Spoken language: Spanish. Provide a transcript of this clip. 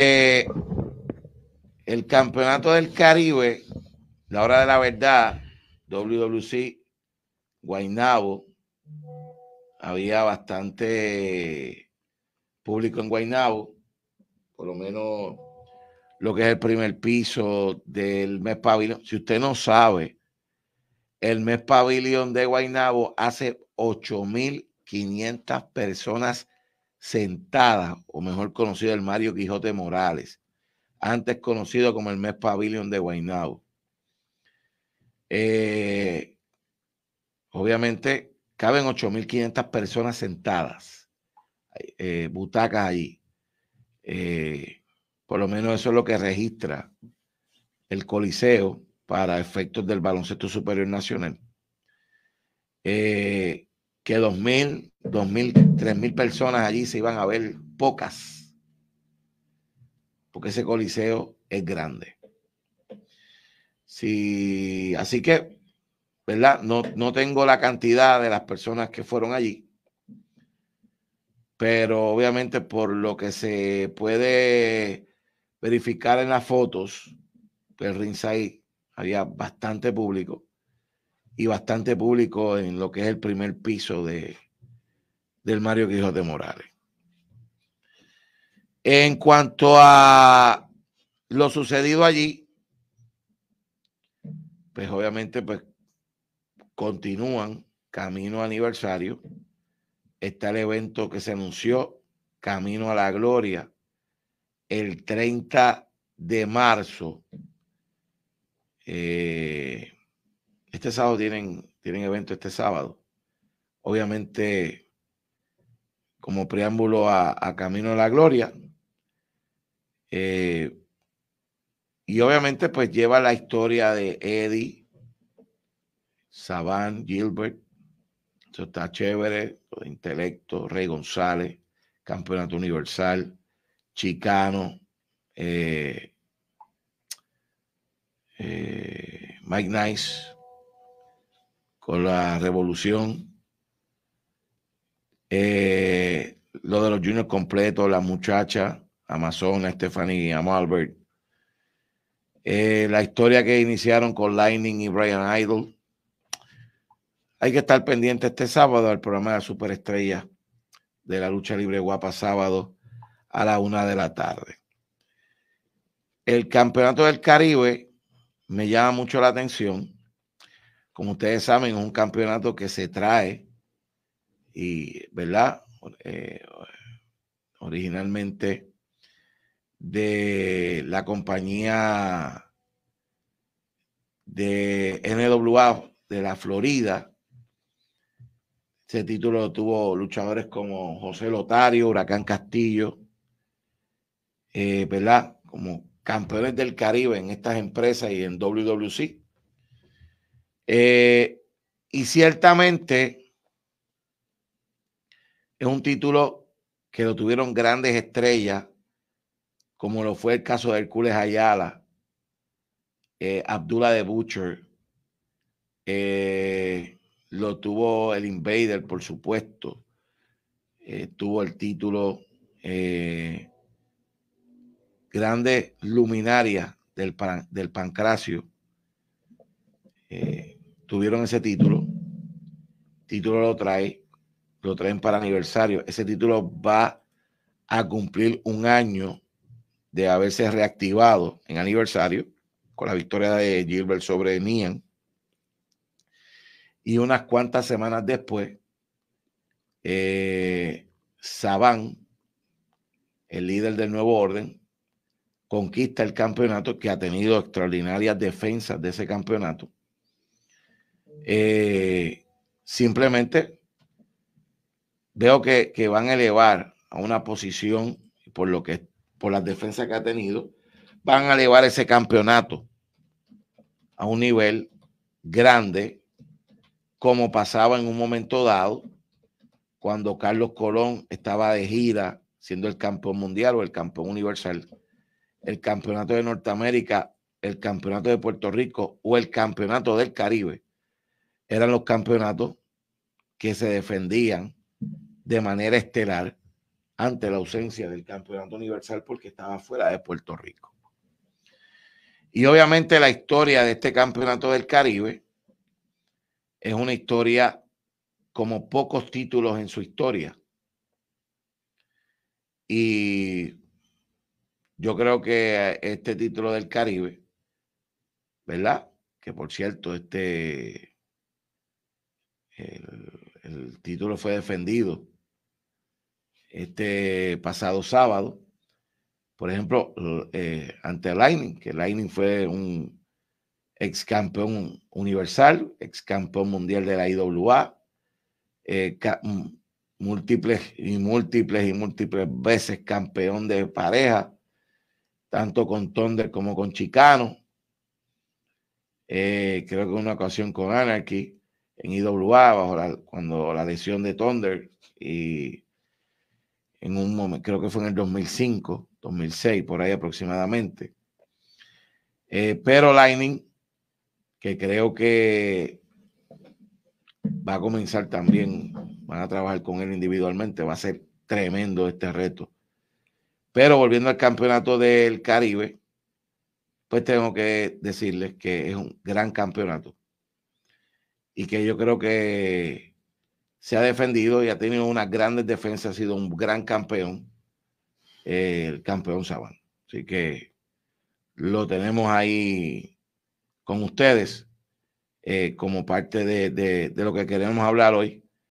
Eh, el campeonato del Caribe, la hora de la verdad, WWC, Guainabo, había bastante público en Guainabo, por lo menos lo que es el primer piso del mes pabellón. Si usted no sabe, el mes pabellón de Guainabo hace 8.500 personas Sentada, o mejor conocido el Mario Quijote Morales, antes conocido como el Mes Pavilion de Guaynabo. Eh, obviamente caben 8.500 personas sentadas, eh, butacas ahí eh, por lo menos eso es lo que registra el Coliseo para efectos del baloncesto superior nacional. Eh, que 2.000, 2.000, 3.000 personas allí se iban a ver pocas, porque ese coliseo es grande. Sí, así que, ¿verdad? No, no tengo la cantidad de las personas que fueron allí, pero obviamente por lo que se puede verificar en las fotos del pues Rinsay, había bastante público y bastante público en lo que es el primer piso de, del Mario Quijote Morales. En cuanto a lo sucedido allí, pues obviamente pues continúan camino aniversario. Está el evento que se anunció, Camino a la Gloria, el 30 de marzo. Eh, este sábado tienen, tienen evento este sábado. Obviamente, como preámbulo a, Camino a la Gloria. Eh, y obviamente, pues lleva la historia de Eddie, Saban, Gilbert. Eso está chévere. intelecto, Rey González, Campeonato Universal, Chicano. Eh, eh, Mike Nice, con la revolución, eh, lo de los juniors completos, la muchacha, Amazon, Stephanie Amalbert, eh, la historia que iniciaron con Lightning y Brian Idol. Hay que estar pendiente este sábado al programa de la Superestrella de la Lucha Libre Guapa, sábado a la una de la tarde. El Campeonato del Caribe me llama mucho la atención como ustedes saben, es un campeonato que se trae y, ¿verdad? Eh, originalmente de la compañía de NWA de la Florida. Ese título tuvo luchadores como José Lotario, Huracán Castillo, eh, ¿verdad? Como campeones del Caribe en estas empresas y en WWC. Eh, y ciertamente es un título que lo tuvieron grandes estrellas, como lo fue el caso de Hercules Ayala, eh, Abdullah de Butcher, eh, lo tuvo el Invader, por supuesto, tuvo el título Grande Luminaria del, pan, del Pancracio tuvieron ese título, título lo trae, lo traen para aniversario. Ese título va a cumplir un año de haberse reactivado en aniversario con la victoria de Gilbert sobre Nian. Y unas cuantas semanas después, eh, Saban, el líder del nuevo orden, conquista el campeonato que ha tenido extraordinarias defensas de ese campeonato. Eh, simplemente veo que, van a elevar a una posición por lo que por las defensas que ha tenido, van a elevar ese campeonato a un nivel grande, como pasaba en un momento dado, cuando Carlos Colón estaba de gira siendo el campeón mundial o el campeón universal, el campeonato de Norteamérica, el campeonato de Puerto Rico o el campeonato del Caribe eran los campeonatos que se defendían de manera estelar ante la ausencia del campeonato universal porque estaba fuera de Puerto Rico. Y obviamente la historia de este campeonato del Caribe es una historia como pocos títulos en su historia. Y yo creo que este título del Caribe, ¿verdad? Que por cierto, este el, título fue defendido este pasado sábado. Por ejemplo, eh, ante Lightning, que Lightning fue un ex campeón universal, ex campeón mundial de la IWA, eh, múltiples y múltiples y múltiples veces campeón de pareja, tanto con Thunder como con Chicano. Eh, creo que una ocasión con Anarchy en IWA, cuando la lesión de Thunder, y en un momento, creo que fue en el 2005, 2006, por ahí aproximadamente. Eh, pero Lightning, que creo que va a comenzar también, van a trabajar con él individualmente, va a ser tremendo este reto. Pero volviendo al campeonato del Caribe, pues tengo que decirles que es un gran campeonato y que yo creo que se ha defendido y ha tenido unas grandes defensa, ha sido un gran campeón, eh, el campeón Saban. Así que lo tenemos ahí con ustedes eh, como parte de lo que queremos hablar hoy.